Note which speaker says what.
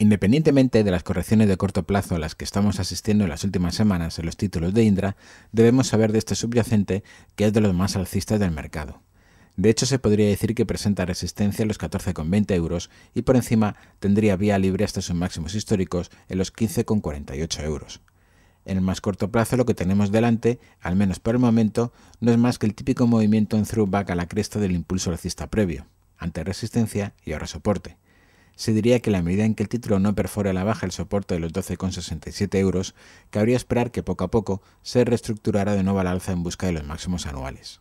Speaker 1: Independientemente de las correcciones de corto plazo a las que estamos asistiendo en las últimas semanas en los títulos de Indra, debemos saber de este subyacente que es de los más alcistas del mercado. De hecho, se podría decir que presenta resistencia a los 14,20 euros y por encima tendría vía libre hasta sus máximos históricos en los 15,48 euros. En el más corto plazo lo que tenemos delante, al menos por el momento, no es más que el típico movimiento en throwback a la cresta del impulso alcista previo, ante resistencia y ahora soporte se diría que la medida en que el título no perfora la baja el soporte de los 12,67 euros, cabría esperar que poco a poco se reestructurara de nuevo al alza en busca de los máximos anuales.